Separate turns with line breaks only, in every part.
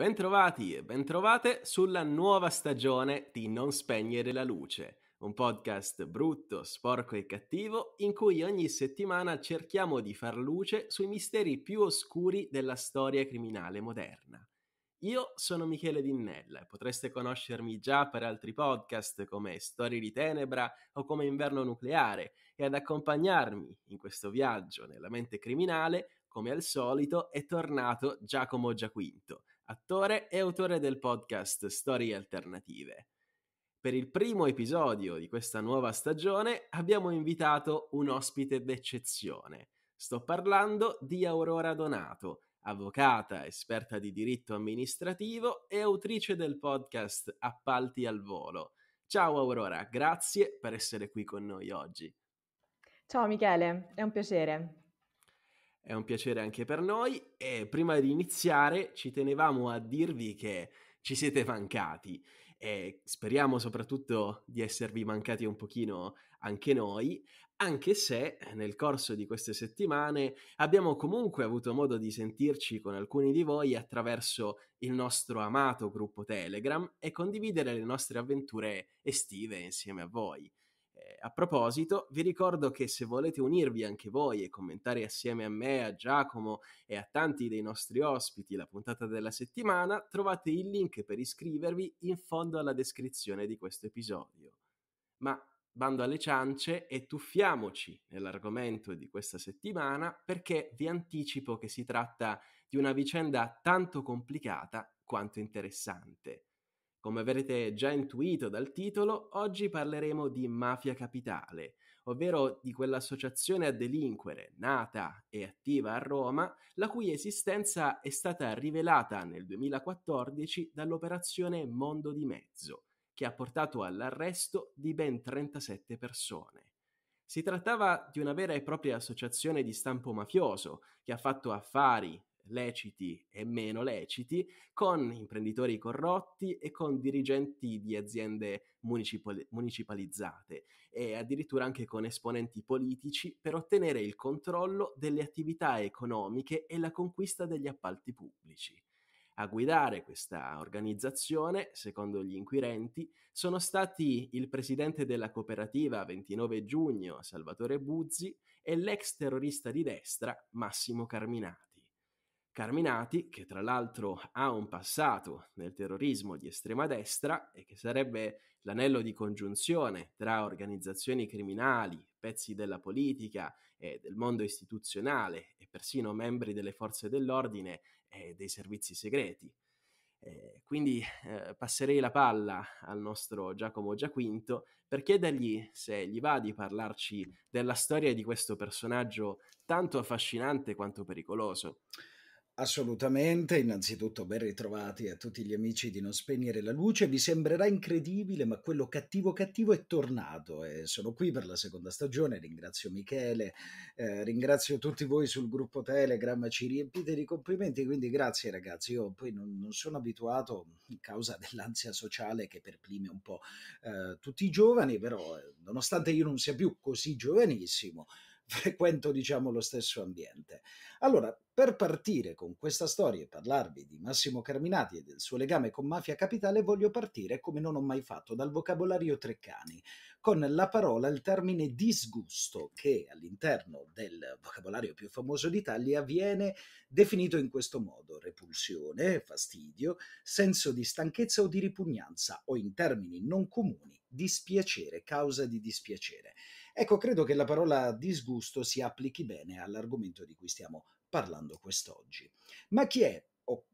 Bentrovati e bentrovate sulla nuova stagione di Non spegnere la luce, un podcast brutto, sporco e cattivo in cui ogni settimana cerchiamo di far luce sui misteri più oscuri della storia criminale moderna. Io sono Michele Dinnella e potreste conoscermi già per altri podcast come Storie di Tenebra o come Inverno Nucleare e ad accompagnarmi in questo viaggio nella mente criminale, come al solito, è tornato Giacomo Giaquinto, attore e autore del podcast Storie Alternative. Per il primo episodio di questa nuova stagione abbiamo invitato un ospite d'eccezione. Sto parlando di Aurora Donato, avvocata, esperta di diritto amministrativo e autrice del podcast Appalti al volo. Ciao Aurora, grazie per essere qui con noi oggi.
Ciao Michele, è un piacere
è un piacere anche per noi e prima di iniziare ci tenevamo a dirvi che ci siete mancati e speriamo soprattutto di esservi mancati un pochino anche noi, anche se nel corso di queste settimane abbiamo comunque avuto modo di sentirci con alcuni di voi attraverso il nostro amato gruppo Telegram e condividere le nostre avventure estive insieme a voi. Eh, a proposito, vi ricordo che se volete unirvi anche voi e commentare assieme a me, a Giacomo e a tanti dei nostri ospiti la puntata della settimana, trovate il link per iscrivervi in fondo alla descrizione di questo episodio. Ma bando alle ciance e tuffiamoci nell'argomento di questa settimana perché vi anticipo che si tratta di una vicenda tanto complicata quanto interessante. Come avrete già intuito dal titolo, oggi parleremo di Mafia Capitale, ovvero di quell'associazione a delinquere nata e attiva a Roma, la cui esistenza è stata rivelata nel 2014 dall'operazione Mondo di Mezzo, che ha portato all'arresto di ben 37 persone. Si trattava di una vera e propria associazione di stampo mafioso che ha fatto affari, leciti e meno leciti, con imprenditori corrotti e con dirigenti di aziende municipal- municipalizzate e addirittura anche con esponenti politici per ottenere il controllo delle attività economiche e la conquista degli appalti pubblici. A guidare questa organizzazione, secondo gli inquirenti, sono stati il presidente della cooperativa 29 giugno Salvatore Buzzi e l'ex terrorista di destra Massimo Carminati. Carminati, che tra l'altro ha un passato nel terrorismo di estrema destra e che sarebbe l'anello di congiunzione tra organizzazioni criminali, pezzi della politica e del mondo istituzionale e persino membri delle forze dell'ordine e dei servizi segreti. Eh, quindi eh, passerei la palla al nostro Giacomo Giaquinto per chiedergli se gli va di parlarci della storia di questo personaggio tanto affascinante quanto pericoloso.
Assolutamente, innanzitutto ben ritrovati a tutti gli amici di Non Spegnere la Luce. Vi sembrerà incredibile, ma quello cattivo cattivo è tornato e eh. sono qui per la seconda stagione. Ringrazio Michele, eh, ringrazio tutti voi sul gruppo Telegram, ci riempite di complimenti, quindi grazie ragazzi. Io poi non, non sono abituato, a causa dell'ansia sociale che perplime un po' eh, tutti i giovani, però eh, nonostante io non sia più così giovanissimo, frequento diciamo lo stesso ambiente. Allora, per partire con questa storia e parlarvi di Massimo Carminati e del suo legame con Mafia Capitale, voglio partire, come non ho mai fatto, dal vocabolario Treccani, con la parola, il termine disgusto, che all'interno del vocabolario più famoso d'Italia viene definito in questo modo, repulsione, fastidio, senso di stanchezza o di ripugnanza, o in termini non comuni, dispiacere, causa di dispiacere. Ecco, credo che la parola disgusto si applichi bene all'argomento di cui stiamo parlando quest'oggi. Ma chi è o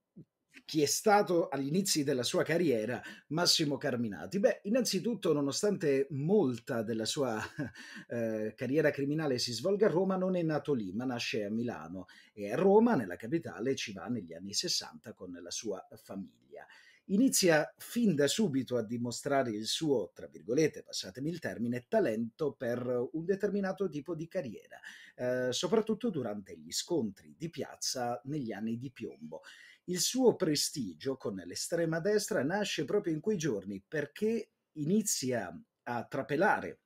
chi è stato agli inizi della sua carriera Massimo Carminati? Beh, innanzitutto, nonostante molta della sua eh, carriera criminale si svolga a Roma, non è nato lì, ma nasce a Milano e a Roma, nella capitale, ci va negli anni 60 con la sua famiglia inizia fin da subito a dimostrare il suo, tra virgolette, passatemi il termine, talento per un determinato tipo di carriera, eh, soprattutto durante gli scontri di piazza negli anni di piombo. Il suo prestigio con l'estrema destra nasce proprio in quei giorni perché inizia a trapelare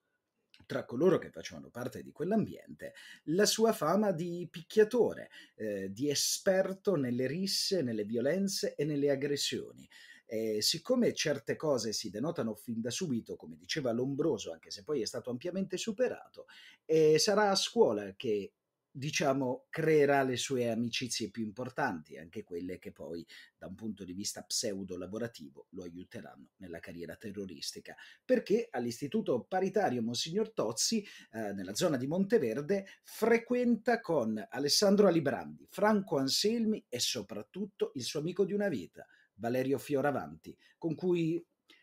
tra coloro che facevano parte di quell'ambiente la sua fama di picchiatore, eh, di esperto nelle risse, nelle violenze e nelle aggressioni. E siccome certe cose si denotano fin da subito, come diceva Lombroso, anche se poi è stato ampiamente superato, eh, sarà a scuola che diciamo, creerà le sue amicizie più importanti, anche quelle che poi, da un punto di vista pseudo-lavorativo, lo aiuteranno nella carriera terroristica. Perché all'Istituto Paritario Monsignor Tozzi, eh, nella zona di Monteverde, frequenta con Alessandro Alibrandi, Franco Anselmi e soprattutto il suo amico di una vita, Valerio Fioravanti, con cui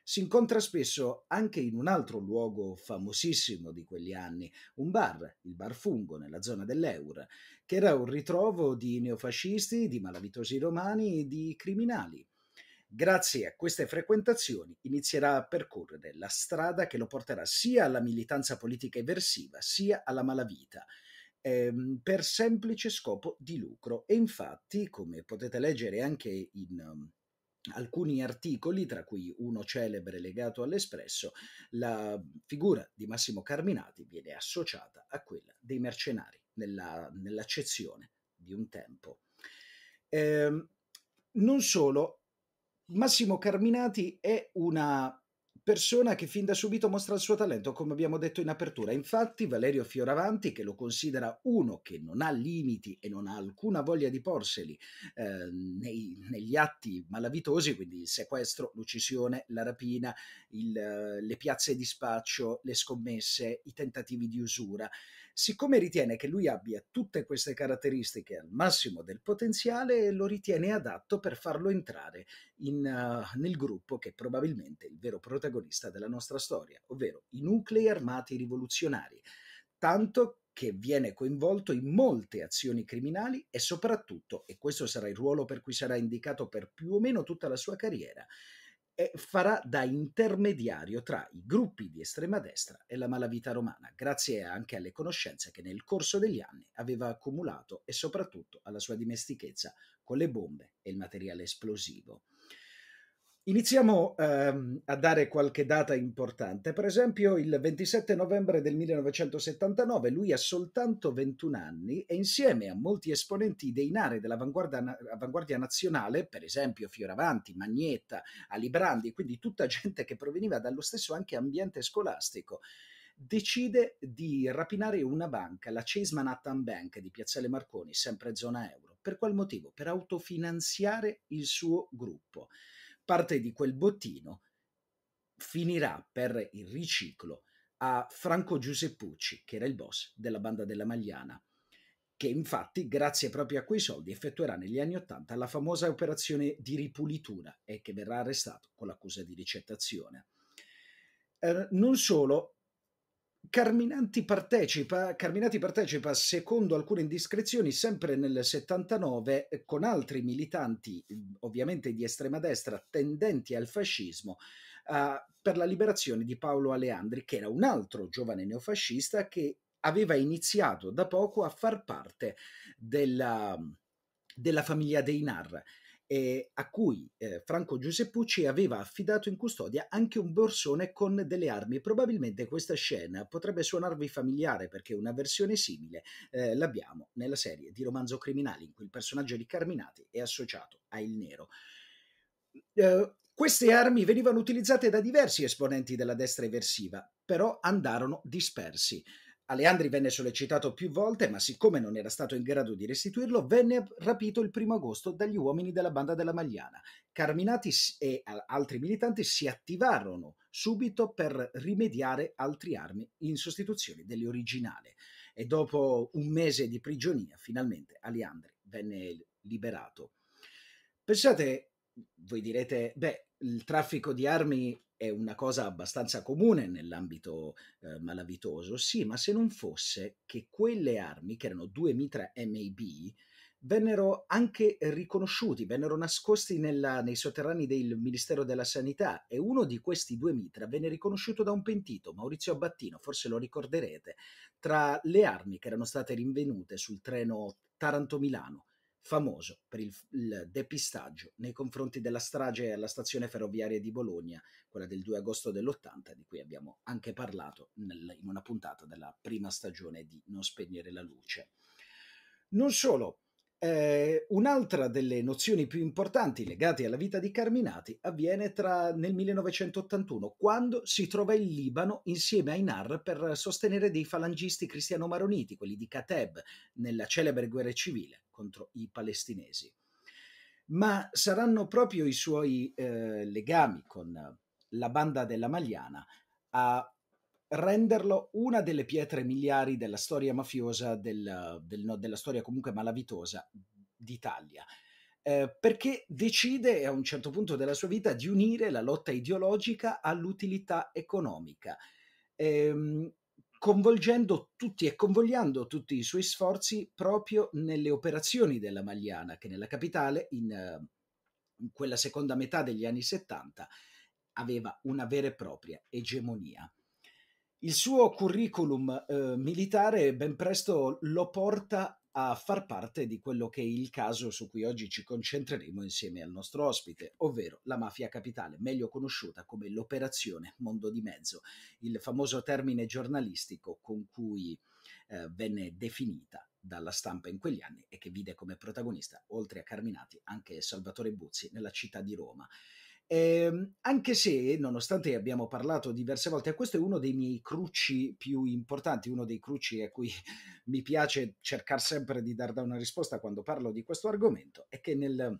si incontra spesso anche in un altro luogo famosissimo di quegli anni, un bar, il Bar Fungo, nella zona dell'Eur, che era un ritrovo di neofascisti, di malavitosi romani e di criminali. Grazie a queste frequentazioni inizierà a percorrere la strada che lo porterà sia alla militanza politica eversiva sia alla malavita ehm, per semplice scopo di lucro e infatti, come potete leggere anche in alcuni articoli, tra cui uno celebre legato all'Espresso, la figura di Massimo Carminati viene associata a quella dei mercenari nella, nell'accezione di un tempo. Eh, non solo, Massimo Carminati è una persona che fin da subito mostra il suo talento, come abbiamo detto in apertura. Infatti Valerio Fioravanti, che lo considera uno che non ha limiti e non ha alcuna voglia di porseli eh, nei, negli atti malavitosi, quindi il sequestro, l'uccisione, la rapina, il, eh, le piazze di spaccio, le scommesse, i tentativi di usura, siccome ritiene che lui abbia tutte queste caratteristiche al massimo del potenziale, lo ritiene adatto per farlo entrare in, uh, nel gruppo che è probabilmente il vero protagonista della nostra storia, ovvero i nuclei armati rivoluzionari, tanto che viene coinvolto in molte azioni criminali e soprattutto, e questo sarà il ruolo per cui sarà indicato per più o meno tutta la sua carriera, farà da intermediario tra i gruppi di estrema destra e la malavita romana, grazie anche alle conoscenze che nel corso degli anni aveva accumulato e soprattutto alla sua dimestichezza con le bombe e il materiale esplosivo. Iniziamo ehm, a dare qualche data importante. Per esempio, il 27 novembre del 1979 lui ha soltanto 21 anni e insieme a molti esponenti dei nari dell'avanguardia nazionale, per esempio Fioravanti, Magnetta, Alibrandi, quindi tutta gente che proveniva dallo stesso anche ambiente scolastico, decide di rapinare una banca, la Chase Manhattan Bank di Piazzale Marconi, sempre zona euro. Per qual motivo? Per autofinanziare il suo gruppo parte di quel bottino finirà per il riciclo a Franco Giuseppucci, che era il boss della banda della Magliana, che infatti, grazie proprio a quei soldi, effettuerà negli anni Ottanta la famosa operazione di ripulitura e che verrà arrestato con l'accusa di ricettazione. Eh, non solo, Carminanti partecipa, Carminati partecipa, secondo alcune indiscrezioni, sempre nel 79 con altri militanti, ovviamente di estrema destra, tendenti al fascismo, uh, per la liberazione di Paolo Aleandri, che era un altro giovane neofascista che aveva iniziato da poco a far parte della, della famiglia dei Nar eh, a cui eh, Franco Giuseppucci aveva affidato in custodia anche un borsone con delle armi. Probabilmente questa scena potrebbe suonarvi familiare perché una versione simile eh, l'abbiamo nella serie di romanzo criminali in cui il personaggio di Carminati è associato a Il Nero. Eh, queste armi venivano utilizzate da diversi esponenti della destra eversiva, però andarono dispersi. Aleandri venne sollecitato più volte, ma siccome non era stato in grado di restituirlo, venne rapito il primo agosto dagli uomini della banda della Magliana. Carminati e altri militanti si attivarono subito per rimediare altri armi in sostituzione dell'originale. E dopo un mese di prigionia, finalmente Aleandri venne liberato. Pensate, voi direte, beh, il traffico di armi è una cosa abbastanza comune nell'ambito eh, malavitoso, sì, ma se non fosse che quelle armi, che erano due mitra MAB, vennero anche riconosciuti, vennero nascosti nella, nei sotterranei del Ministero della Sanità e uno di questi due mitra venne riconosciuto da un pentito, Maurizio Abbattino, forse lo ricorderete, tra le armi che erano state rinvenute sul treno Taranto-Milano famoso per il, il, depistaggio nei confronti della strage alla stazione ferroviaria di Bologna, quella del 2 agosto dell'80, di cui abbiamo anche parlato nel, in una puntata della prima stagione di Non spegnere la luce. Non solo eh, un'altra delle nozioni più importanti legate alla vita di Carminati avviene tra, nel 1981, quando si trova in Libano insieme ai NAR per sostenere dei falangisti cristiano-maroniti, quelli di Kateb, nella celebre guerra civile contro i palestinesi. Ma saranno proprio i suoi eh, legami con la banda della Magliana a renderlo una delle pietre miliari della storia mafiosa, del, del, no, della storia comunque malavitosa d'Italia. Eh, perché decide a un certo punto della sua vita di unire la lotta ideologica all'utilità economica, ehm, convolgendo tutti e convogliando tutti i suoi sforzi proprio nelle operazioni della Magliana, che nella capitale, in, in quella seconda metà degli anni 70, aveva una vera e propria egemonia. Il suo curriculum eh, militare ben presto lo porta a far parte di quello che è il caso su cui oggi ci concentreremo insieme al nostro ospite, ovvero la mafia capitale, meglio conosciuta come l'operazione Mondo di Mezzo, il famoso termine giornalistico con cui eh, venne definita dalla stampa in quegli anni e che vide come protagonista, oltre a Carminati, anche Salvatore Buzzi nella città di Roma. Eh, anche se, nonostante abbiamo parlato diverse volte, questo è uno dei miei cruci più importanti, uno dei cruci a cui mi piace cercare sempre di dar da una risposta quando parlo di questo argomento, è che nel,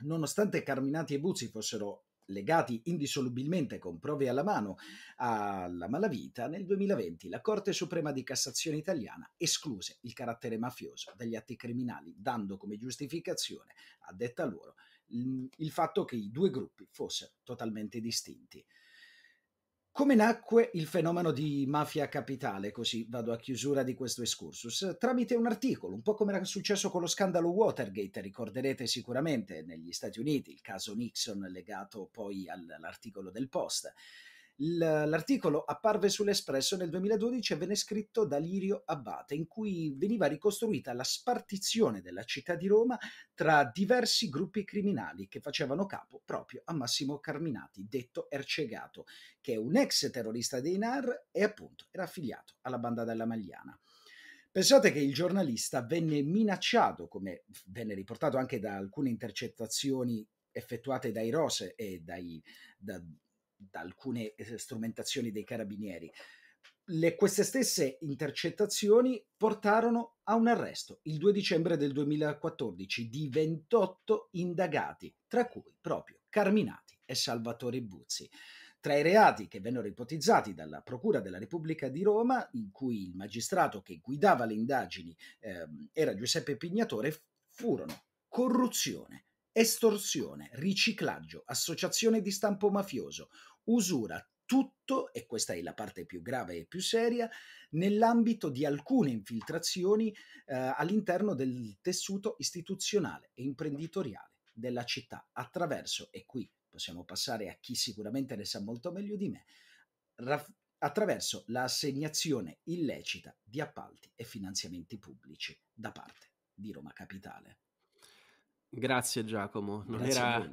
nonostante Carminati e Buzzi fossero legati indissolubilmente con prove alla mano alla malavita, nel 2020 la Corte Suprema di Cassazione italiana escluse il carattere mafioso dagli atti criminali, dando come giustificazione, a detta loro, il fatto che i due gruppi fossero totalmente distinti. Come nacque il fenomeno di mafia capitale, così vado a chiusura di questo excursus, tramite un articolo, un po' come era successo con lo scandalo Watergate, ricorderete sicuramente negli Stati Uniti, il caso Nixon legato poi all'articolo del Post. L'articolo apparve sull'Espresso nel 2012 e venne scritto da Lirio Abbate, in cui veniva ricostruita la spartizione della città di Roma tra diversi gruppi criminali che facevano capo proprio a Massimo Carminati, detto Ercegato, che è un ex terrorista dei NAR e appunto era affiliato alla banda della Magliana. Pensate che il giornalista venne minacciato, come venne riportato anche da alcune intercettazioni effettuate dai Rose e dai, da, da alcune eh, strumentazioni dei carabinieri. Le, queste stesse intercettazioni portarono a un arresto il 2 dicembre del 2014 di 28 indagati, tra cui proprio Carminati e Salvatore Buzzi. Tra i reati che vennero ipotizzati dalla Procura della Repubblica di Roma, in cui il magistrato che guidava le indagini eh, era Giuseppe Pignatore, furono corruzione, estorsione, riciclaggio, associazione di stampo mafioso, usura tutto, e questa è la parte più grave e più seria, nell'ambito di alcune infiltrazioni eh, all'interno del tessuto istituzionale e imprenditoriale della città attraverso, e qui possiamo passare a chi sicuramente ne sa molto meglio di me, raff- attraverso l'assegnazione illecita di appalti e finanziamenti pubblici da parte di Roma Capitale.
Grazie Giacomo, non Grazie era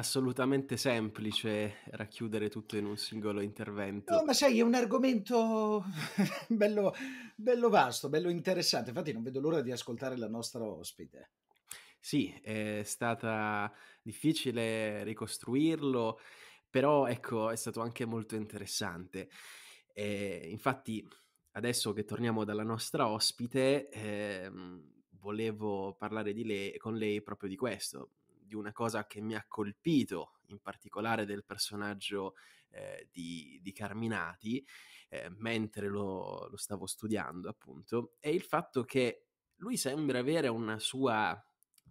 assolutamente semplice racchiudere tutto in un singolo intervento.
No, ma sai, è un argomento bello, bello vasto, bello interessante. Infatti, non vedo l'ora di ascoltare la nostra ospite.
Sì, è stata difficile ricostruirlo, però ecco, è stato anche molto interessante. E, infatti, adesso che torniamo dalla nostra ospite, eh, volevo parlare lei, con lei proprio di questo, di una cosa che mi ha colpito, in particolare del personaggio eh, di, di, Carminati, eh, mentre lo, lo stavo studiando, appunto, è il fatto che lui sembra avere una sua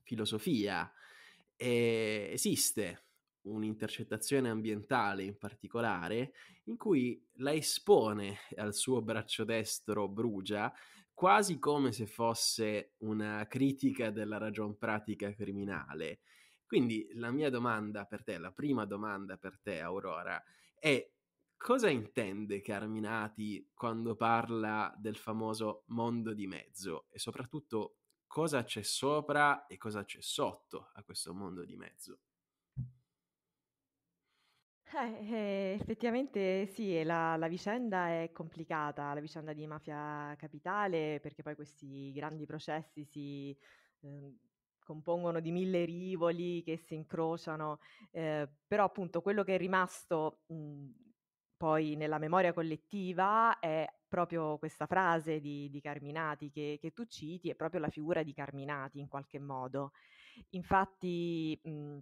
filosofia. E eh, esiste un'intercettazione ambientale in particolare in cui la espone al suo braccio destro Brugia quasi come se fosse una critica della ragion pratica criminale quindi la mia domanda per te, la prima domanda per te, Aurora, è cosa intende Carminati quando parla del famoso mondo di mezzo e soprattutto cosa c'è sopra e cosa c'è sotto a questo mondo di mezzo?
Eh, eh, effettivamente sì, la, la, vicenda è complicata, la vicenda di mafia capitale, perché poi questi grandi processi si, eh, compongono di mille rivoli che si incrociano, eh, però appunto quello che è rimasto mh, mhmm, poi nella memoria collettiva è proprio questa frase di, di Carminati che, che, tu citi, è proprio la figura di Carminati in qualche modo. Infatti... Mh, mhmm,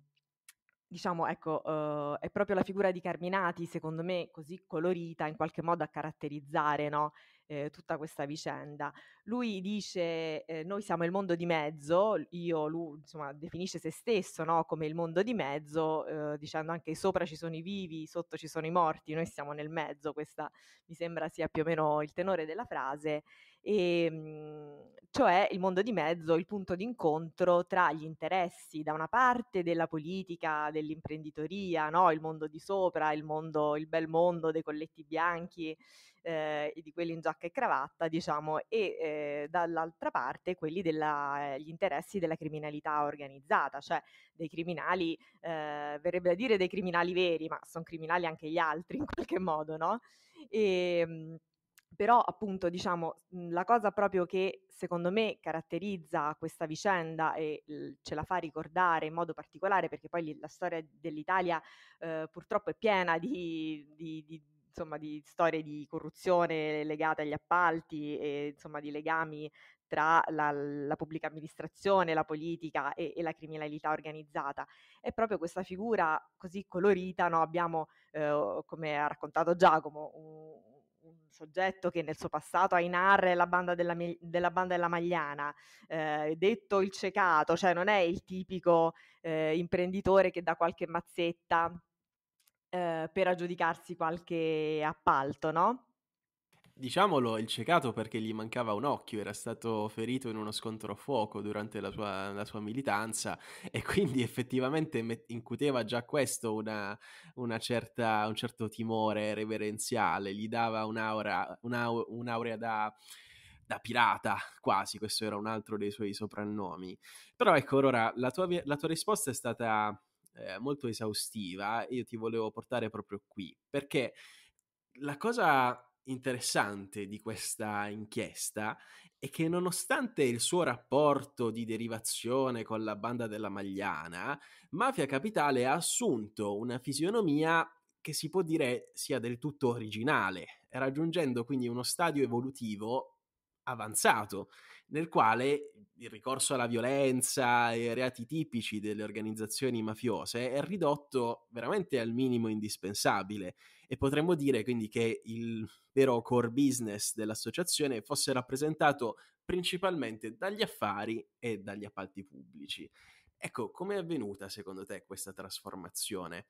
diciamo, ecco, uh, è proprio la figura di Carminati, secondo me, così colorita in qualche modo a caratterizzare no? eh, tutta questa vicenda. Lui dice eh, noi siamo il mondo di mezzo, io lui insomma definisce se stesso no, come il mondo di mezzo, eh, dicendo anche sopra ci sono i vivi, sotto ci sono i morti, noi siamo nel mezzo, questa mi sembra sia più o meno il tenore della frase, e, ehm, cioè il mondo di mezzo, il punto d'incontro tra gli interessi da una parte della politica, dell'imprenditoria, no? il mondo di sopra, il mondo, il bel mondo dei colletti bianchi, eh, di quelli in giacca e cravatta, diciamo, e eh, dall'altra parte quelli degli interessi della criminalità organizzata, cioè dei criminali, eh, verrebbe da dire dei criminali veri, ma sono criminali anche gli altri in qualche modo, no? E, ehm, però appunto diciamo la cosa proprio che secondo me caratterizza questa vicenda e ce la fa ricordare in modo particolare perché poi la storia dell'Italia eh, purtroppo è piena di, di, di insomma, di storie di corruzione legate agli appalti e insomma, di legami tra la, la, pubblica amministrazione, la politica e, e, la criminalità organizzata. E proprio questa figura così colorita, no? abbiamo, eh, come ha raccontato Giacomo, un, un soggetto che nel suo passato ha in arre la banda della, della, banda della Magliana, eh, detto il cecato, cioè non è il tipico eh, imprenditore che da qualche mazzetta eh, per aggiudicarsi qualche appalto, no?
Diciamolo, il cecato perché gli mancava un occhio, era stato ferito in uno scontro a fuoco durante la sua, la sua militanza e quindi effettivamente met- incuteva già questo una, una certa, un certo timore reverenziale, gli dava un'aura, un'au- un'aurea da, da pirata, quasi, questo era un altro dei suoi soprannomi. Però ecco, Aurora, la tua, la tua risposta è stata eh, molto esaustiva, io ti volevo portare proprio qui, perché la cosa interessante di questa inchiesta è che nonostante il suo rapporto di derivazione con la banda della Magliana, Mafia Capitale ha assunto una fisionomia che si può dire sia del tutto originale, raggiungendo quindi uno stadio evolutivo avanzato, nel quale il ricorso alla violenza e ai reati tipici delle organizzazioni mafiose è ridotto veramente al minimo indispensabile e potremmo dire quindi che il vero core business dell'associazione fosse rappresentato principalmente dagli affari e dagli appalti pubblici. Ecco, come è avvenuta secondo te questa trasformazione?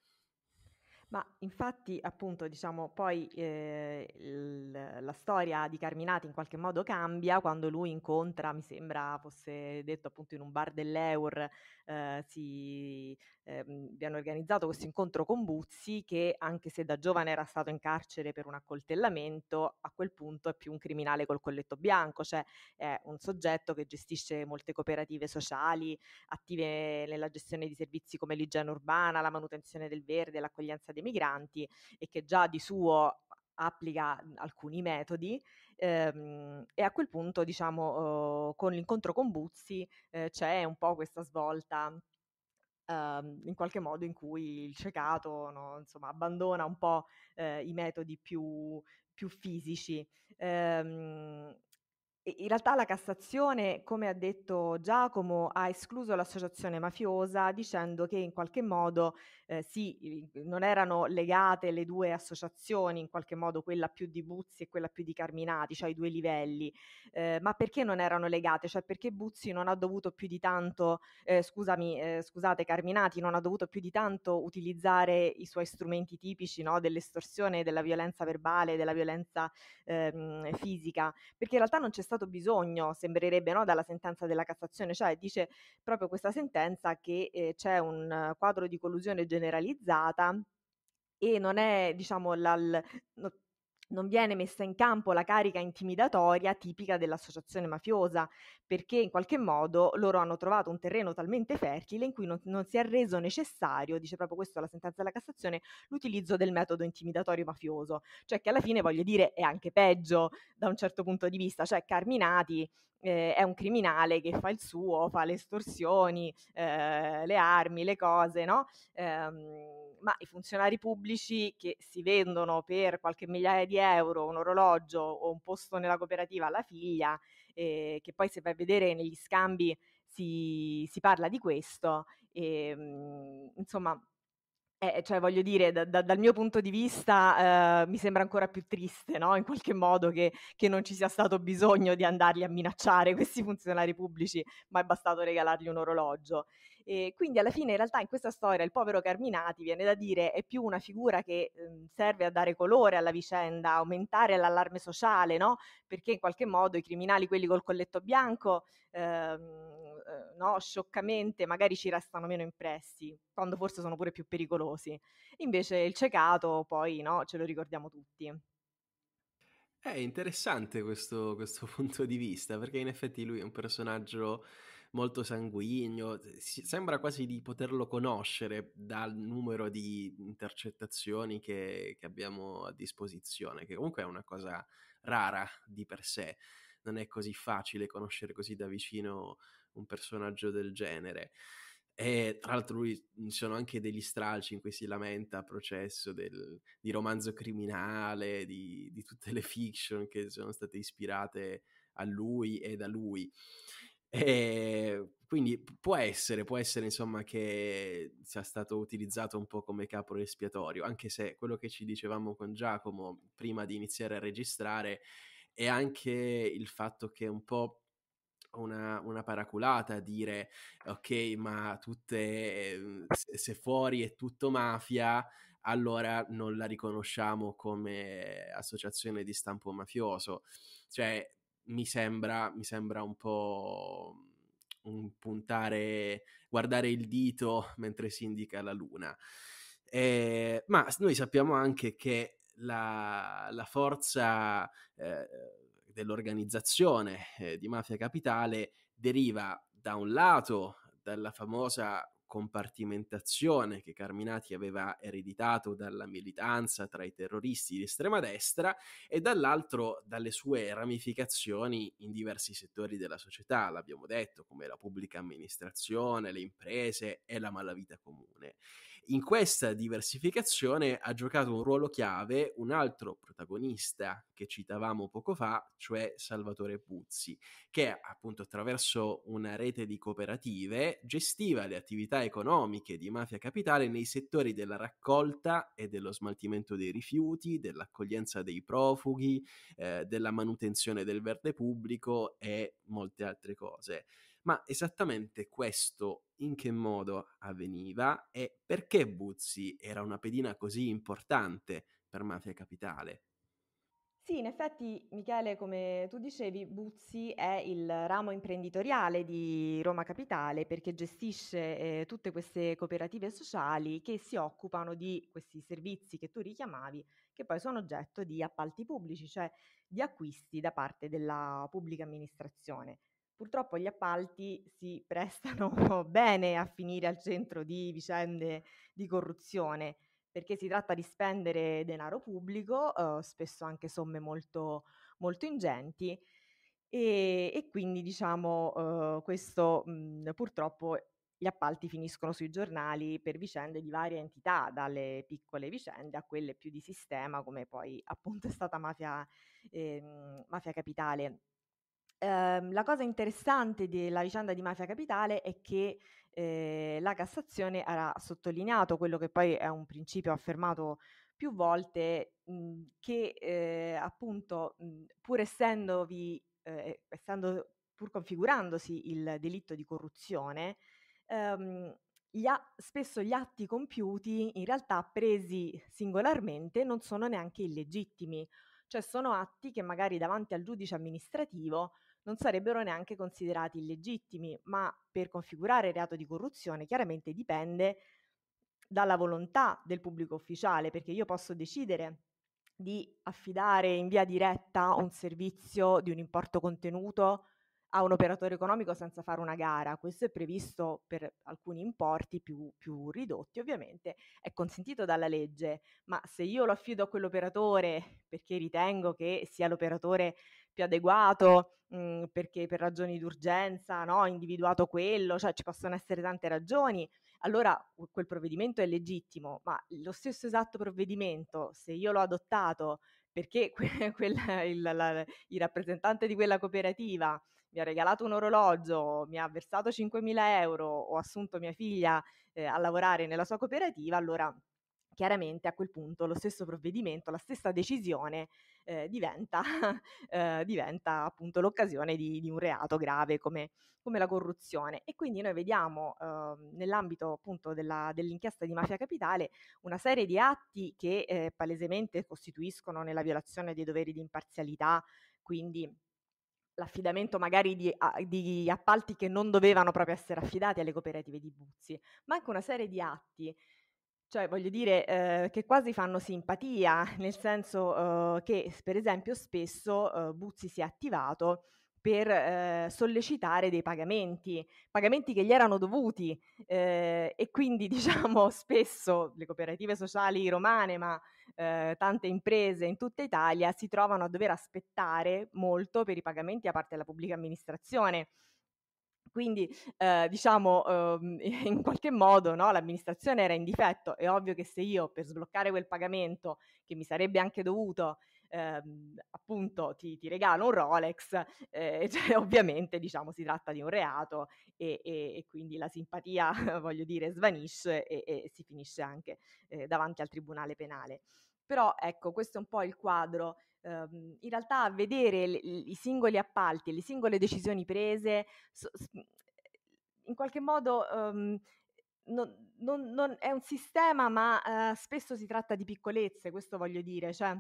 Ma infatti, appunto, diciamo, poi eh, il, la storia di Carminati in qualche modo cambia quando lui incontra, mi sembra fosse detto appunto in un bar dell'Eur, eh, si, ehm, abbiamo organizzato questo incontro con Buzzi che anche se da giovane era stato in carcere per un accoltellamento, a quel punto è più un criminale col colletto bianco, cioè è un soggetto che gestisce molte cooperative sociali, attive nella gestione di servizi come l'igiene urbana, la manutenzione del verde, l'accoglienza dei migranti e che già di suo applica alcuni metodi Ehm, e a quel punto, diciamo, eh, con l'incontro con Buzzi eh, c'è un po' questa svolta ehm, in qualche modo in cui il cecato no, insomma, abbandona un po' eh, i metodi più, più fisici. Ehm, in realtà la Cassazione, come ha detto Giacomo, ha escluso l'associazione mafiosa dicendo che in qualche modo eh, sì, non erano legate le due associazioni, in qualche modo quella più di Buzzi e quella più di Carminati, cioè i due livelli, eh, ma perché non erano legate? Cioè perché Buzzi non ha dovuto più di tanto, eh, scusami, eh, scusate Carminati, non ha dovuto più di tanto utilizzare i suoi strumenti tipici no, dell'estorsione, della violenza verbale, della violenza ehm, fisica, perché in realtà non c'è stato bisogno, sembrerebbe no, dalla sentenza della Cassazione, cioè dice proprio questa sentenza che eh, c'è un quadro di collusione generale generalizzata e non è, diciamo, l'al... No, non viene messa in campo la carica intimidatoria tipica dell'associazione mafiosa, perché in qualche modo loro hanno trovato un terreno talmente fertile in cui non, non si è reso necessario, dice proprio questo la sentenza della Cassazione, l'utilizzo del metodo intimidatorio mafioso. Cioè che alla fine, voglio dire, è anche peggio da un certo punto di vista. Cioè Carminati eh, è un criminale che fa il suo, fa le estorsioni, eh, le armi, le cose, no? Ehm, ma i funzionari pubblici che si vendono per qualche migliaia di euro un orologio o un posto nella cooperativa alla figlia, eh, che poi se vai a vedere negli scambi si, si parla di questo, e, ehm, insomma eh, eh, cioè, voglio dire, da, da, dal mio punto di vista eh, mi sembra ancora più triste, no? in qualche modo, che, che, non ci sia stato bisogno di andarli a minacciare questi funzionari pubblici, ma è bastato regalargli un orologio. E quindi alla fine in realtà in questa storia il povero Carminati viene da dire è più una figura che eh, serve a dare colore alla vicenda, aumentare l'allarme sociale, no? perché in qualche modo i criminali, quelli col colletto bianco, ehm, eh, no? scioccamente magari ci restano meno impressi, quando forse sono pure più pericolosi. Invece il cecato poi no? ce lo ricordiamo tutti.
È interessante questo, questo punto di vista, perché in effetti lui è un personaggio molto sanguigno, sembra quasi di poterlo conoscere dal numero di intercettazioni che, che abbiamo a disposizione, che comunque è una cosa rara di per sé non è così facile conoscere così da vicino un personaggio del genere. E tra l'altro lui ci mhmm, sono anche degli stralci in cui si lamenta a processo del, di romanzo criminale, di, di tutte le fiction che sono state ispirate a lui e da lui. E ehm, quindi può essere, può essere insomma che sia stato utilizzato un po' come capro espiatorio, anche se quello che ci dicevamo con Giacomo prima di iniziare a registrare è anche il fatto che è un po' Una, una, paraculata dire ok ma tutte ehm, se fuori è tutto mafia allora non la riconosciamo come associazione di stampo mafioso cioè mi sembra, mi sembra un po' un puntare, guardare il dito mentre si indica la luna. Eh, ma noi sappiamo anche che la, la forza eh, dell'organizzazione eh, di Mafia Capitale deriva da un lato dalla famosa compartimentazione che Carminati aveva ereditato dalla militanza tra i terroristi di estrema destra e dall'altro dalle sue ramificazioni in diversi settori della società, l'abbiamo detto, come la pubblica amministrazione, le imprese e la malavita comune in questa diversificazione ha giocato un ruolo chiave un altro protagonista che citavamo poco fa, cioè Salvatore Puzzi, che appunto attraverso una rete di cooperative gestiva le attività economiche di Mafia Capitale nei settori della raccolta e dello smaltimento dei rifiuti, dell'accoglienza dei profughi, eh, della manutenzione del verde pubblico e molte altre cose ma esattamente questo in che modo avveniva e perché Buzzi era una pedina così importante per Mafia Capitale.
Sì, in effetti, Michele, come tu dicevi, Buzzi è il ramo imprenditoriale di Roma Capitale perché gestisce eh, tutte queste cooperative sociali che si occupano di questi servizi che tu richiamavi, che poi sono oggetto di appalti pubblici, cioè di acquisti da parte della pubblica amministrazione purtroppo gli appalti si prestano bene a finire al centro di vicende di corruzione perché si tratta di spendere denaro pubblico, eh, spesso anche somme molto, molto ingenti, e, e, quindi diciamo eh, questo mh, purtroppo gli appalti finiscono sui giornali per vicende di varie entità, dalle piccole vicende a quelle più di sistema, come poi appunto è stata Mafia, eh, mafia Capitale. Ehm, la cosa interessante della vicenda di Mafia Capitale è che eh, la Cassazione ha sottolineato quello che poi è un principio affermato più volte, mh, mhmm, che eh, appunto mh, mhmm, pur essendovi, eh, essendo, pur configurandosi il delitto di corruzione, ehm, gli a- spesso gli atti compiuti in realtà presi singolarmente non sono neanche illegittimi, cioè sono atti che magari davanti al giudice amministrativo non sarebbero neanche considerati illegittimi, ma per configurare il reato di corruzione chiaramente dipende dalla volontà del pubblico ufficiale, perché io posso decidere di affidare in via diretta un servizio di un importo contenuto a un operatore economico senza fare una gara. Questo è previsto per alcuni importi più, più ridotti, ovviamente è consentito dalla legge, ma se io lo affido a quell'operatore perché ritengo che sia l'operatore più adeguato, mh, mhmm, perché per ragioni d'urgenza no, individuato quello, cioè ci possono essere tante ragioni, allora quel provvedimento è legittimo, ma lo stesso esatto provvedimento, se io l'ho adottato perché que- quella, il, la, il, rappresentante di quella cooperativa mi ha regalato un orologio, mi ha versato 5.000 euro, ho assunto mia figlia eh, a lavorare nella sua cooperativa, allora chiaramente a quel punto lo stesso provvedimento, la stessa decisione eh, diventa, eh, diventa, appunto l'occasione di, di un reato grave come, come, la corruzione. E quindi noi vediamo eh, nell'ambito appunto della, dell'inchiesta di mafia capitale una serie di atti che eh, palesemente costituiscono nella violazione dei doveri di imparzialità, quindi l'affidamento magari di, di, appalti che non dovevano proprio essere affidati alle cooperative di Buzzi, ma anche una serie di atti cioè, voglio dire, eh, che quasi fanno simpatia, nel senso eh, che, per esempio, spesso eh, Buzzi si è attivato per eh, sollecitare dei pagamenti, pagamenti che gli erano dovuti eh, e quindi, diciamo, spesso le cooperative sociali romane, ma eh, tante imprese in tutta Italia si trovano a dover aspettare molto per i pagamenti da parte della pubblica amministrazione quindi, eh, diciamo, ehm, in qualche modo no, l'amministrazione era in difetto. È ovvio che se io per sbloccare quel pagamento, che mi sarebbe anche dovuto, ehm, appunto, ti, ti, regalo un Rolex, eh, cioè, ovviamente, diciamo, si tratta di un reato e, e, e quindi la simpatia, voglio dire, svanisce e, e si finisce anche eh, davanti al tribunale penale. Però ecco, questo è un po' il quadro. Um, in realtà vedere le, i singoli appalti, le singole decisioni prese, so, mhmm, in qualche modo um, non, non, non è un sistema, ma uh, spesso si tratta di piccolezze, questo voglio dire. Cioè,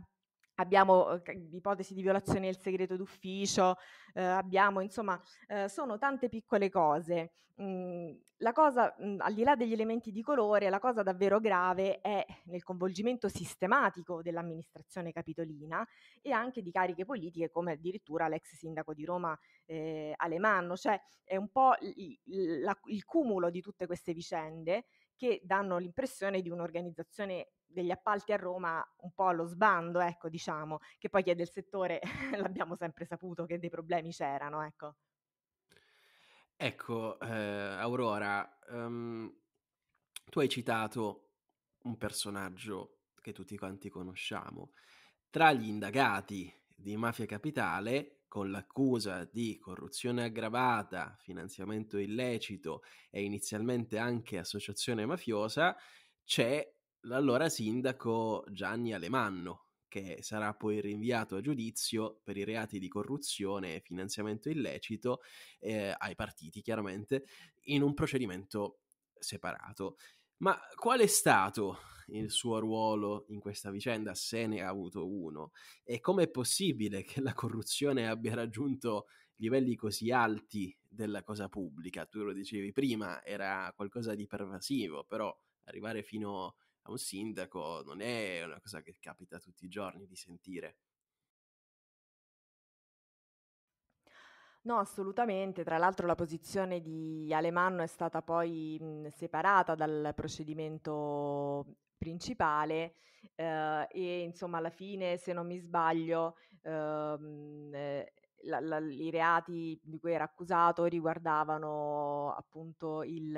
abbiamo eh, ipotesi di violazione del segreto d'ufficio, eh, abbiamo insomma eh, sono tante piccole cose. Mm, la cosa, mh, mm, al di là degli elementi di colore, la cosa davvero grave è nel coinvolgimento sistematico dell'amministrazione capitolina e anche di cariche politiche come addirittura l'ex sindaco di Roma eh, Alemanno, cioè è un po' il, la, il cumulo di tutte queste vicende che danno l'impressione di un'organizzazione degli appalti a Roma un po' allo sbando, ecco, diciamo, che poi chi è del settore l'abbiamo sempre saputo che dei problemi c'erano, ecco.
Ecco, eh, Aurora, um, tu hai citato un personaggio che tutti quanti conosciamo. Tra gli indagati di Mafia Capitale con l'accusa di corruzione aggravata, finanziamento illecito e inizialmente anche associazione mafiosa, c'è l'allora sindaco Gianni Alemanno, che sarà poi rinviato a giudizio per i reati di corruzione e finanziamento illecito eh, ai partiti, chiaramente, in un procedimento separato. Ma qual è stato il suo ruolo in questa vicenda, se ne ha avuto uno, e come è possibile che la corruzione abbia raggiunto livelli così alti della cosa pubblica? Tu lo dicevi prima, era qualcosa di pervasivo, però arrivare fino a un sindaco non è una cosa che capita tutti i giorni di sentire.
No, assolutamente. Tra l'altro la posizione di Alemanno è stata poi mh, mhmm, separata dal procedimento principale eh, e insomma alla fine se non mi sbaglio ehm, eh, la, la, i reati di cui era accusato riguardavano appunto il,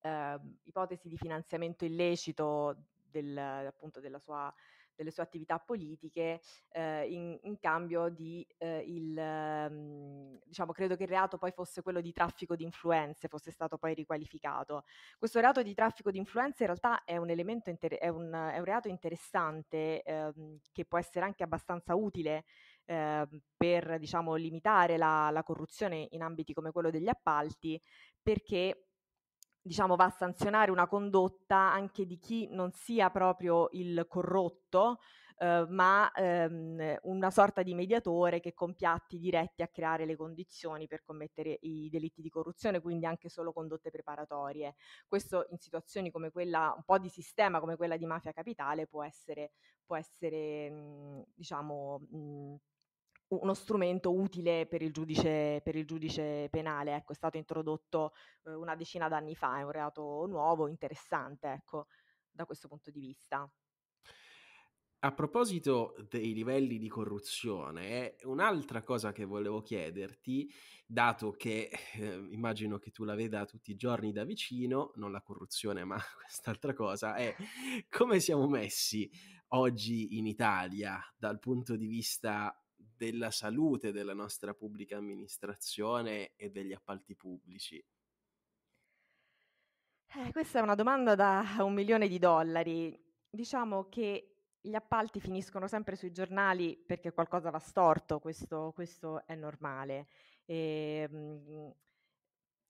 eh, ipotesi di finanziamento illecito del, appunto della sua delle sue attività politiche eh, in, in, cambio di eh, il, mm, diciamo, credo che il reato poi fosse quello di traffico di influenze, fosse stato poi riqualificato. Questo reato di traffico di influenze in realtà è un, elemento inter- è un, è un reato interessante ehm, che può essere anche abbastanza utile eh, per diciamo, limitare la, la corruzione in ambiti come quello degli appalti perché diciamo, va a sanzionare una condotta anche di chi non sia proprio il corrotto, eh, ma ehm, una sorta di mediatore che con piatti diretti a creare le condizioni per commettere i delitti di corruzione, quindi anche solo condotte preparatorie. Questo in situazioni come quella, un po' di sistema come quella di mafia capitale, può essere, può essere mh, mm, diciamo, mh, mm, uno strumento utile per il giudice, per il giudice penale, ecco, è stato introdotto eh, una decina d'anni fa, è un reato nuovo, interessante, ecco, da questo punto di vista.
A proposito dei livelli di corruzione, un'altra cosa che volevo chiederti, dato che eh, immagino che tu la veda tutti i giorni da vicino, non la corruzione ma quest'altra cosa, è come siamo messi oggi in Italia dal punto di vista della salute della nostra pubblica amministrazione e degli appalti pubblici?
Eh, questa è una domanda da un milione di dollari. Diciamo che gli appalti finiscono sempre sui giornali perché qualcosa va storto, questo, questo è normale. E, ehm,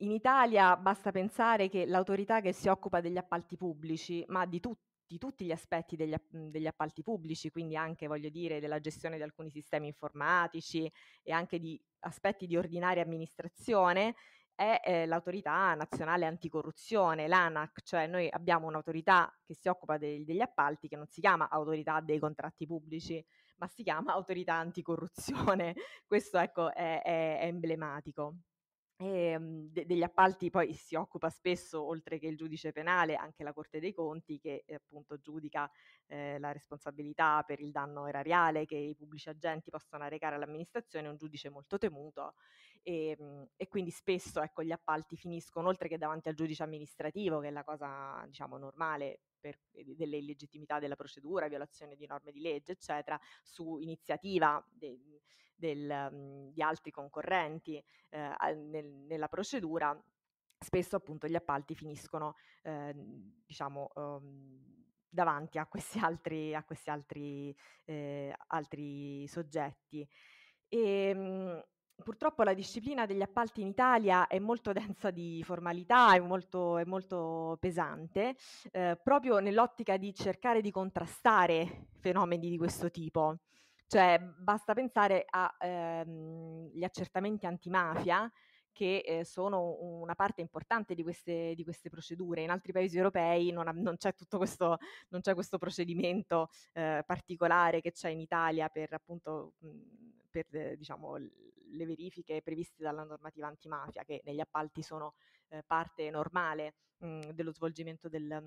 in Italia basta pensare che l'autorità che si occupa degli appalti pubblici, ma di tutti, di tutti gli aspetti degli, mhmm, degli, appalti pubblici, quindi anche, voglio dire, della gestione di alcuni sistemi informatici e anche di aspetti di ordinaria amministrazione, è eh, l'autorità nazionale anticorruzione, l'ANAC, cioè noi abbiamo un'autorità che si occupa de- degli appalti che non si chiama autorità dei contratti pubblici, ma si chiama autorità anticorruzione. Questo ecco, è, è, è emblematico. E, ehm, de- degli appalti poi si occupa spesso, oltre che il giudice penale, anche la Corte dei Conti che eh, appunto giudica eh, la responsabilità per il danno erariale che i pubblici agenti possono arrecare all'amministrazione, è un giudice molto temuto e, ehm, e quindi spesso ecco, gli appalti finiscono oltre che davanti al giudice amministrativo, che è la cosa diciamo normale per, eh, delle illegittimità della procedura, violazione di norme di legge, eccetera, su iniziativa de, del, mhmm, di altri concorrenti eh, nel, nella procedura, spesso appunto gli appalti finiscono, eh, diciamo, um, davanti a questi altri, a questi altri, eh, altri soggetti. E, ehm, purtroppo la disciplina degli appalti in Italia è molto densa di formalità, è molto, è molto pesante, eh, proprio nell'ottica di cercare di contrastare fenomeni di questo tipo. Cioè, basta pensare agli ehm, accertamenti antimafia che eh, sono una parte importante di queste, di queste, procedure. In altri paesi europei non, ha, non c'è, tutto questo, non c'è questo procedimento eh, particolare che c'è in Italia per, appunto, mh, mhmm, per eh, diciamo, le verifiche previste dalla normativa antimafia, che negli appalti sono eh, parte normale mh, mhmm, dello svolgimento del,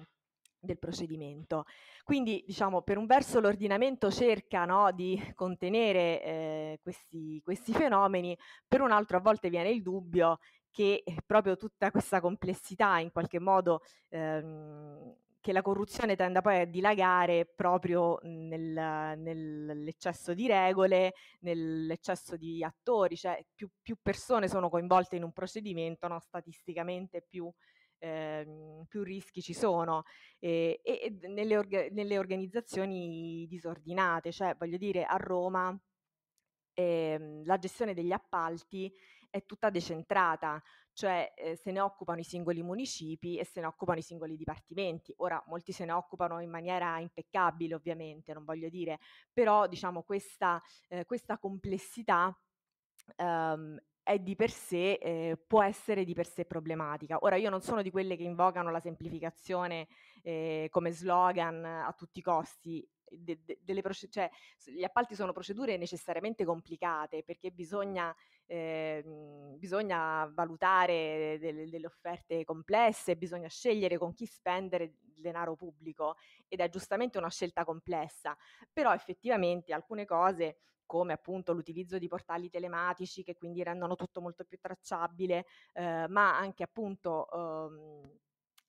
del procedimento. Quindi, diciamo, per un verso l'ordinamento cerca no, di contenere eh, questi, questi fenomeni, per un altro a volte viene il dubbio che eh, proprio tutta questa complessità in qualche modo ehm, che la corruzione tenda poi a dilagare proprio nel, nell'eccesso di regole, nell'eccesso di attori, cioè più, più persone sono coinvolte in un procedimento, no? statisticamente più Ehm, più rischi ci sono e, e nelle, orga- nelle, organizzazioni disordinate, cioè voglio dire a Roma ehm, la gestione degli appalti è tutta decentrata, cioè eh, se ne occupano i singoli municipi e se ne occupano i singoli dipartimenti. Ora molti se ne occupano in maniera impeccabile ovviamente, non voglio dire, però diciamo questa, eh, questa complessità ehm, è di per sé, eh, può essere di per sé problematica. Ora, io non sono di quelle che invocano la semplificazione eh, come slogan a tutti i costi. De, de, proce- cioè, gli appalti sono procedure necessariamente complicate perché bisogna, eh, bisogna valutare delle, delle offerte complesse, bisogna scegliere con chi spendere il denaro pubblico ed è giustamente una scelta complessa, però effettivamente alcune cose come appunto l'utilizzo di portali telematici che quindi rendono tutto molto più tracciabile, eh, ma anche appunto... Ehm,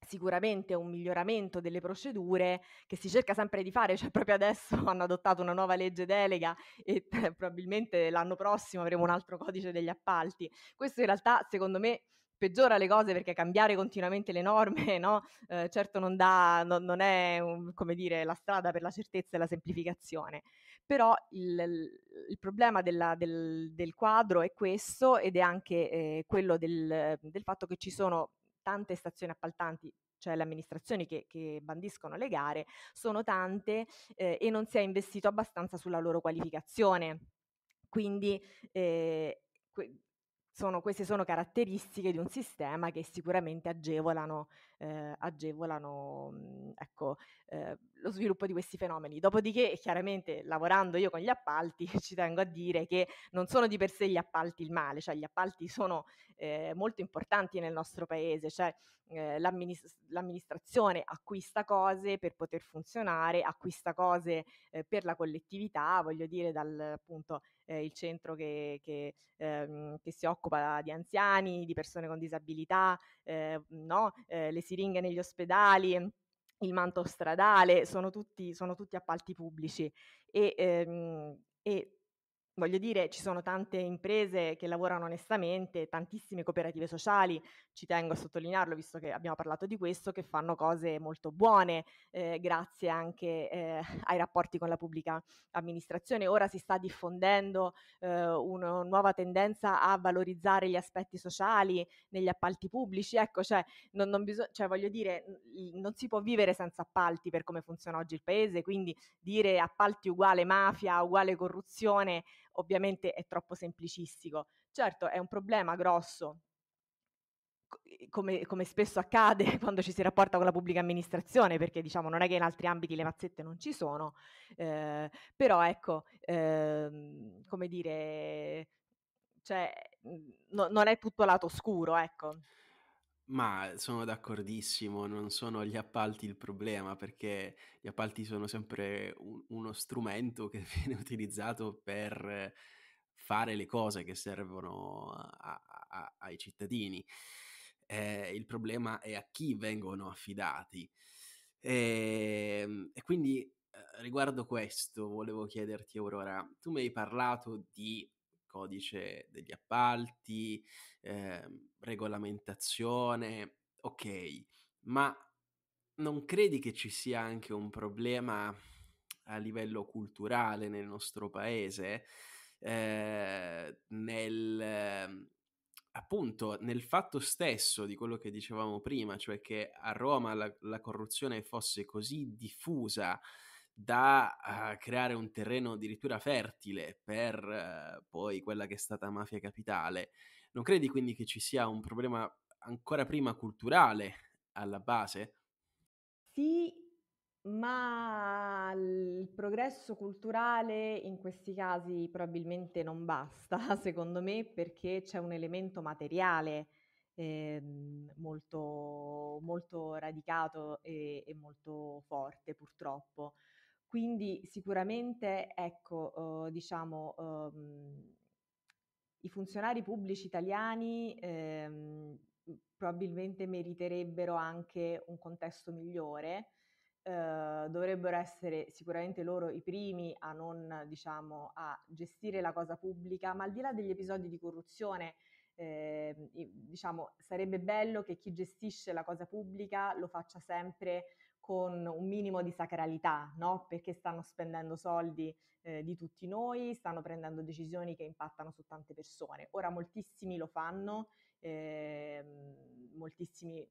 sicuramente un miglioramento delle procedure che si cerca sempre di fare, cioè proprio adesso hanno adottato una nuova legge delega e eh, probabilmente l'anno prossimo avremo un altro codice degli appalti. Questo in realtà secondo me peggiora le cose perché cambiare continuamente le norme, no? eh, certo non, dà, no, non è un, dire, la strada per la certezza e la semplificazione però il, il problema della, del, del, quadro è questo ed è anche eh, quello del, del fatto che ci sono tante stazioni appaltanti cioè le amministrazioni che, che, bandiscono le gare, sono tante eh, e non si è investito abbastanza sulla loro qualificazione. Quindi eh, que- sono, queste sono caratteristiche di un sistema che sicuramente agevolano eh, agevolano mm, ecco, eh, lo sviluppo di questi fenomeni. Dopodiché, chiaramente, lavorando io con gli appalti, ci tengo a dire che non sono di per sé gli appalti il male, cioè gli appalti sono eh, molto importanti nel nostro paese, cioè eh, l'amminist- l'amministrazione acquista cose per poter funzionare, acquista cose eh, per la collettività, voglio dire dal appunto eh, il centro che, che, ehm, che, si occupa di anziani, di persone con disabilità, no? le siringhe negli ospedali, il manto stradale, sono tutti, sono tutti appalti pubblici. E, ehm, e Voglio dire, ci sono tante imprese che lavorano onestamente, tantissime cooperative sociali, ci tengo a sottolinearlo visto che abbiamo parlato di questo, che fanno cose molto buone eh, grazie anche eh, ai rapporti con la pubblica amministrazione. Ora si sta diffondendo eh, una nuova tendenza a valorizzare gli aspetti sociali negli appalti pubblici. Ecco, cioè, non, non bisog- cioè, voglio dire, non si può vivere senza appalti per come funziona oggi il paese, quindi dire appalti uguale mafia, uguale corruzione ovviamente è troppo semplicistico. Certo, è un problema grosso come, come, spesso accade quando ci si rapporta con la pubblica amministrazione, perché diciamo non è che in altri ambiti le mazzette non ci sono, eh, però ecco, eh, come dire, cioè, no, non è tutto lato scuro, ecco.
Ma sono d'accordissimo, non sono gli appalti il problema, perché gli appalti sono sempre un- uno strumento che viene utilizzato per fare le cose che servono a- a- ai cittadini. Eh, il problema è a chi vengono affidati. E, ehm, e quindi eh, riguardo questo volevo chiederti, Aurora, tu mi hai parlato di codice degli appalti, eh, regolamentazione, ok, ma non credi che ci sia anche un problema a livello culturale nel nostro paese, eh, nel ehm, appunto nel fatto stesso di quello che dicevamo prima, cioè che a Roma la, la corruzione fosse così diffusa da uh, creare un terreno addirittura fertile per uh, poi quella che è stata Mafia Capitale. Non credi quindi che ci sia un problema ancora prima culturale alla base?
Sì, ma il progresso culturale in questi casi probabilmente non basta, secondo me, perché c'è un elemento materiale ehm, molto, molto, radicato e, e molto forte, purtroppo. Quindi sicuramente, ecco, eh, diciamo, ehm, i funzionari pubblici italiani ehm, probabilmente meriterebbero anche un contesto migliore, eh, dovrebbero essere sicuramente loro i primi a non, diciamo, a gestire la cosa pubblica, ma al di là degli episodi di corruzione, eh, diciamo, sarebbe bello che chi gestisce la cosa pubblica lo faccia sempre con un minimo di sacralità, no? perché stanno spendendo soldi eh, di tutti noi, stanno prendendo decisioni che impattano su tante persone. Ora moltissimi lo fanno, eh, moltissimi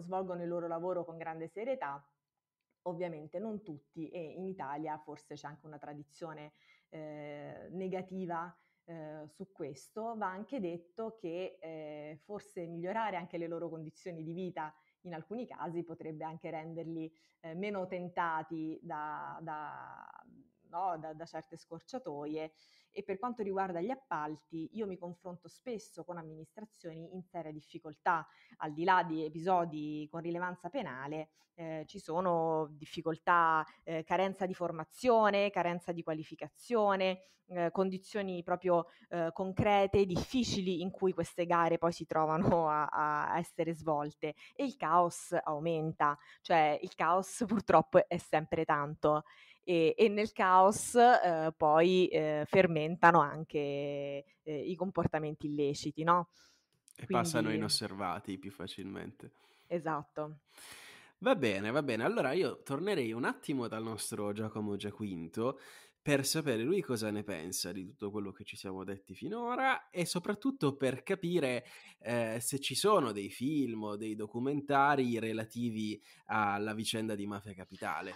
svolgono il loro lavoro con grande serietà, ovviamente non tutti e in Italia forse c'è anche una tradizione eh, negativa. Eh, su questo va anche detto che eh, forse migliorare anche le loro condizioni di vita in alcuni casi potrebbe anche renderli eh, meno tentati da, da, no, da, da certe scorciatoie e per quanto riguarda gli appalti, io mi confronto spesso con amministrazioni in seria difficoltà. Al di là di episodi con rilevanza penale, eh, ci sono difficoltà, eh, carenza di formazione, carenza di qualificazione, eh, condizioni proprio eh, concrete, difficili in cui queste gare poi si trovano a, a essere svolte e il caos aumenta, cioè il caos purtroppo è sempre tanto e, e nel caos eh, poi eh, fermentano anche eh, i comportamenti illeciti, no? E Quindi... passano
inosservati più facilmente.
Esatto.
Va bene, va bene. Allora io tornerei un attimo dal nostro Giacomo Giaquinto per sapere lui cosa ne pensa di tutto quello che ci siamo detti finora e soprattutto per capire eh, se ci sono dei film o dei documentari relativi alla vicenda di Mafia
Capitale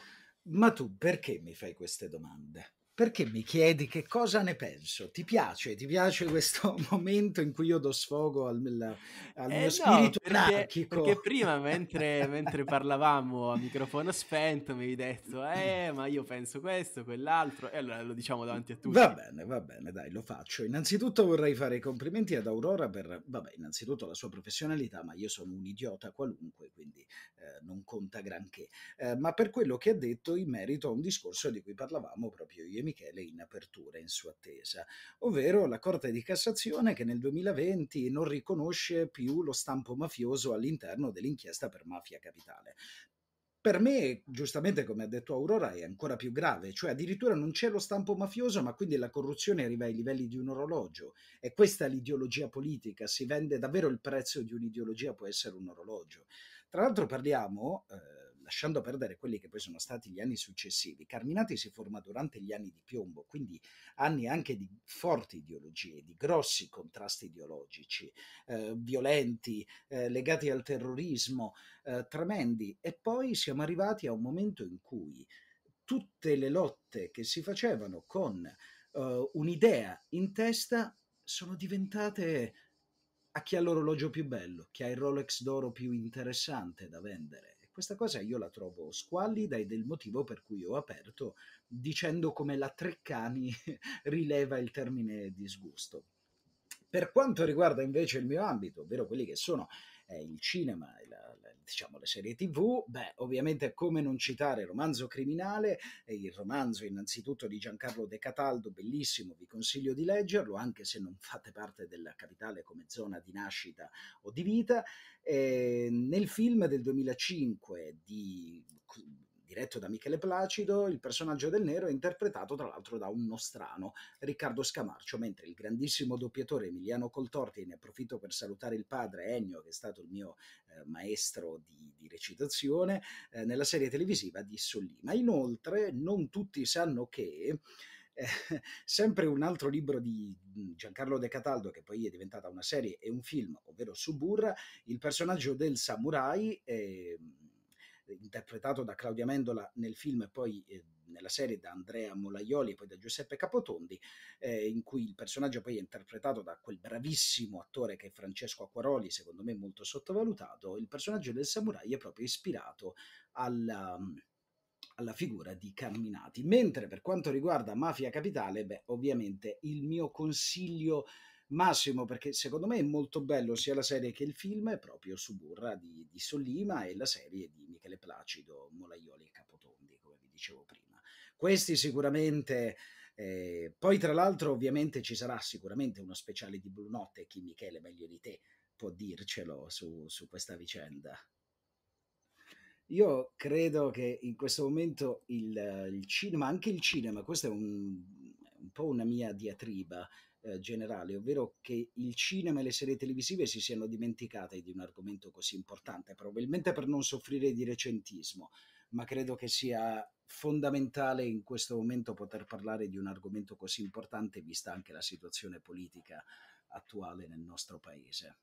ma tu perché mi fai queste domande? perché mi chiedi che cosa ne penso? Ti piace? Ti piace questo momento in cui io do sfogo al, al eh mio no, spirito perché, anarchico? Perché
prima, mentre, mentre, parlavamo a microfono spento, mi hai detto, eh, ma io penso questo, quell'altro, e allora lo diciamo davanti a tutti. Va
bene, va bene, dai, lo faccio. Innanzitutto vorrei fare i complimenti ad Aurora per, vabbè, innanzitutto la sua professionalità, ma io sono un idiota qualunque, quindi eh, non conta granché. Eh, ma per quello che ha detto in merito a un discorso di cui parlavamo proprio io e Michele in apertura in sua attesa, ovvero la Corte di Cassazione che nel 2020 non riconosce più lo stampo mafioso all'interno dell'inchiesta per mafia capitale. Per me, giustamente come ha detto Aurora, è ancora più grave, cioè addirittura non c'è lo stampo mafioso, ma quindi la corruzione arriva ai livelli di un orologio. E questa è l'ideologia politica, si vende davvero il prezzo di un'ideologia, può essere un orologio. Tra l'altro parliamo, eh, lasciando perdere quelli che poi sono stati gli anni successivi, Carminati si forma durante gli anni di piombo, quindi anni anche di forti ideologie, di grossi contrasti ideologici, eh, violenti, eh, legati al terrorismo, eh, tremendi. E poi siamo arrivati a un momento in cui tutte le lotte che si facevano con eh, un'idea in testa sono diventate a chi ha l'orologio più bello, chi ha il Rolex d'oro più interessante da vendere questa cosa io la trovo squallida ed è il motivo per cui ho aperto dicendo come la Treccani rileva il termine disgusto. Per quanto riguarda invece il mio ambito, ovvero quelli che sono eh, il cinema e la diciamo, le serie tv, beh, ovviamente come non citare Romanzo Criminale, il romanzo innanzitutto di Giancarlo De Cataldo, bellissimo, vi consiglio di leggerlo, anche se non fate parte della capitale come zona di nascita o di vita. Eh, nel film del 2005 di diretto da Michele Placido, il personaggio del nero è interpretato tra l'altro da un nostrano, Riccardo Scamarcio, mentre il grandissimo doppiatore Emiliano Coltorti, ne approfitto per salutare il padre Ennio, che è stato il mio eh, maestro di, di recitazione, eh, nella serie televisiva di Sollì. Ma Inoltre, non tutti sanno che... Eh, sempre un altro libro di Giancarlo De Cataldo, che poi è diventata una serie e un film, ovvero Suburra, il personaggio del samurai. Eh, interpretato da Claudia Mendola nel film e poi eh, nella serie da Andrea Molaioli e poi da Giuseppe Capotondi, eh, in cui il personaggio poi è interpretato da quel bravissimo attore che è Francesco Acquaroli, secondo me molto sottovalutato, il personaggio del samurai è proprio ispirato alla alla figura di Carminati. Mentre per quanto riguarda Mafia Capitale, beh, ovviamente il mio consiglio Massimo, perché secondo me è molto bello sia la serie che il film, proprio Suburra di, di Sollima e la serie di Michele Placido, Molaioli e Capotondi, come vi dicevo prima. Questi sicuramente... Eh, poi tra l'altro ovviamente ci sarà sicuramente uno speciale di Blu Notte, chi Michele meglio di te può dircelo su, su questa vicenda. Io credo che in questo momento il, il cinema, anche il cinema, questo è un, un po' una mia diatriba, eh, generale, ovvero che il cinema e le serie televisive si siano dimenticate di un argomento così importante, probabilmente per non soffrire di recentismo, ma credo che sia fondamentale in questo momento poter parlare di un argomento così importante vista anche la situazione politica attuale nel nostro paese.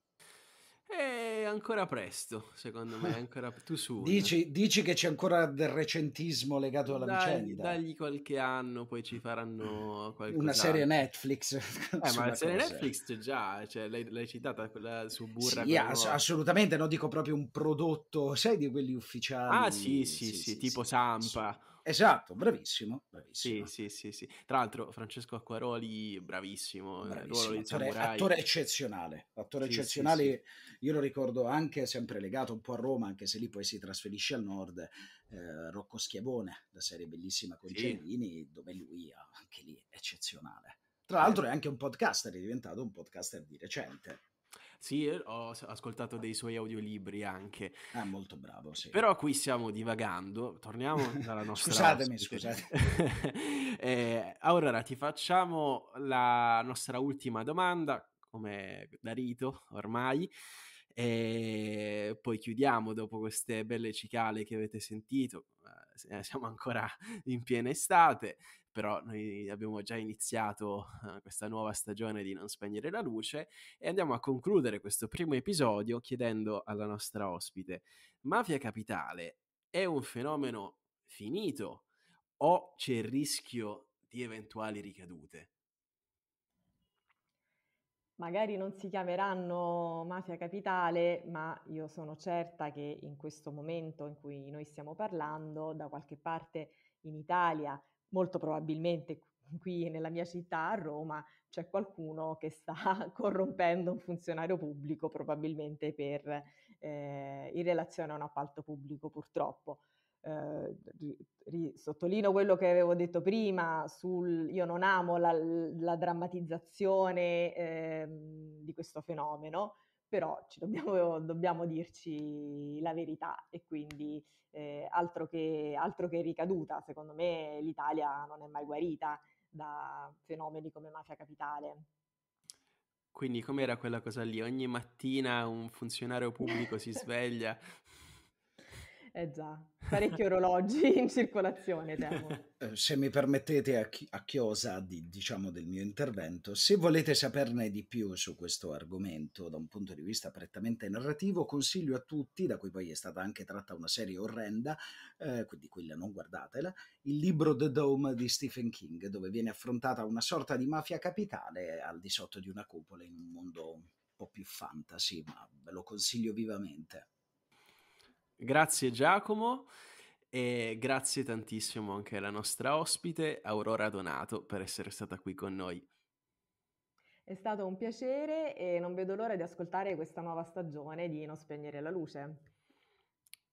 È ancora presto, secondo me. Ancora... Tu su. Dici,
dici, che c'è ancora del recentismo legato alla dagli, vicenda. Dagli
qualche anno, poi ci faranno qualcosa. Una serie
Netflix. Eh, ma la serie Netflix
c'è già, cioè, l'hai, l'hai, citata quella su Burra. Sì, ass-
assolutamente, non dico proprio un prodotto, sai, di quelli ufficiali. Ah, sì,
sì, sì, sì, sì tipo Sampa. Su- Esatto, bravissimo, bravissimo. Sì, sì, sì, sì. Tra l'altro Francesco Acquaroli, bravissimo, eh, bravissimo attore, attore,
eccezionale, attore sì, eccezionale, sì, io lo ricordo anche sempre legato un po' a Roma, anche se lì poi si trasferisce al nord, eh, Rocco Schiavone, la serie bellissima con Cellini, dove lui anche lì eccezionale. Tra l'altro è anche un podcaster, è diventato un podcaster di recente.
Sì, eh, ho ascoltato dei suoi audiolibri anche. È ah, molto bravo, sì. Però qui stiamo divagando, torniamo dalla nostra... Scusatemi, scusate. eh, Aurora, ti facciamo la nostra ultima domanda, come da rito ormai. E poi chiudiamo dopo queste belle cicale che avete sentito, eh, siamo ancora in piena estate, però noi abbiamo già iniziato eh, questa nuova stagione di Non spegnere la luce e andiamo a concludere questo primo episodio chiedendo alla nostra ospite, Mafia Capitale è un fenomeno finito o c'è il rischio di eventuali ricadute?
magari non si chiameranno Mafia Capitale, ma io sono certa che in questo momento in cui noi stiamo parlando, da qualche parte in Italia, molto probabilmente qui nella mia città a Roma, c'è qualcuno che sta corrompendo un funzionario pubblico probabilmente per, eh, in relazione a un appalto pubblico purtroppo eh, ri, sottolineo quello che avevo detto prima, sul, io non amo la, la drammatizzazione eh, di questo fenomeno, però dobbiamo, dobbiamo, dirci la verità e quindi eh, altro, che, altro che ricaduta, secondo me l'Italia non è mai guarita da fenomeni come Mafia Capitale.
Quindi com'era quella cosa lì? Ogni mattina un
funzionario pubblico si sveglia
Eh già, parecchi orologi in circolazione, temo.
Eh, se mi permettete a, chi, a chiosa di, diciamo, del mio intervento, se volete saperne di più su questo argomento da un punto di vista prettamente narrativo, consiglio a tutti, da cui poi è stata anche tratta una serie orrenda, eh, quindi quella non guardatela, il libro The Dome di Stephen King, dove viene affrontata una sorta di mafia capitale al di sotto di una cupola in un mondo un po' più fantasy, ma ve lo consiglio vivamente. Grazie Giacomo e
grazie tantissimo anche alla nostra ospite Aurora Donato per essere stata qui con noi.
È stato un piacere e non vedo l'ora di ascoltare questa nuova stagione di Non spegnere la luce.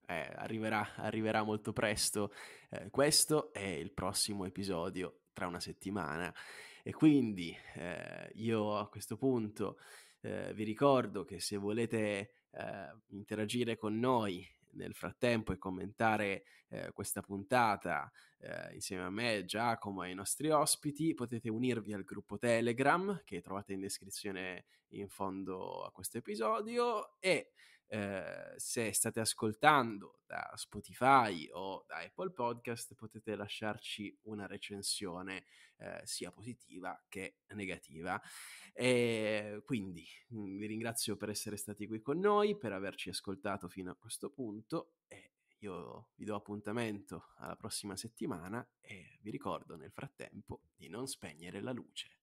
Eh, arriverà, arriverà, molto presto. Eh, questo è il prossimo episodio tra una settimana. E quindi eh, io a questo punto eh, vi ricordo che se volete eh, interagire con noi nel frattempo e commentare eh, questa puntata eh, insieme a me, Giacomo e ai nostri ospiti, potete unirvi al gruppo Telegram che trovate in descrizione in fondo a questo episodio e eh, se state ascoltando da Spotify o da Apple Podcast potete lasciarci una recensione eh, sia positiva che negativa. E quindi mm, vi ringrazio per essere stati qui con noi, per averci ascoltato fino a questo punto e io vi do appuntamento alla prossima settimana e vi ricordo nel frattempo di non spegnere la luce.